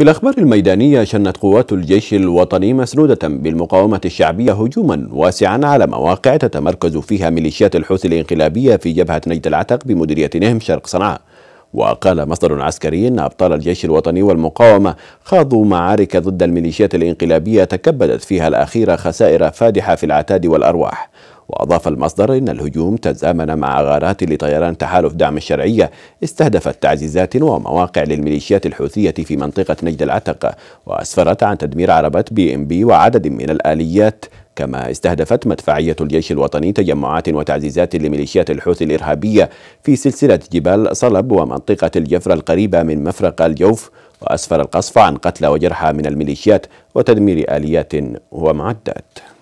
في الأخبار الميدانية شنت قوات الجيش الوطني مسنودة بالمقاومة الشعبية هجوما واسعا على مواقع تتمركز فيها ميليشيات الحوثي الانقلابية في جبهة نجد العتق بمديرية نهم شرق صنعاء وقال مصدر عسكري أن أبطال الجيش الوطني والمقاومة خاضوا معارك ضد الميليشيات الانقلابية تكبدت فيها الأخيرة خسائر فادحة في العتاد والأرواح وأضاف المصدر إن الهجوم تزامن مع غارات لطيران تحالف دعم الشرعية استهدفت تعزيزات ومواقع للميليشيات الحوثية في منطقة نجد العتق وأسفرت عن تدمير عربات بي ام بي وعدد من الآليات كما استهدفت مدفعية الجيش الوطني تجمعات وتعزيزات لميليشيات الحوثي الإرهابية في سلسلة جبال صلب ومنطقة الجفرة القريبة من مفرق الجوف وأسفر القصف عن قتلى وجرحى من الميليشيات وتدمير آليات ومعدات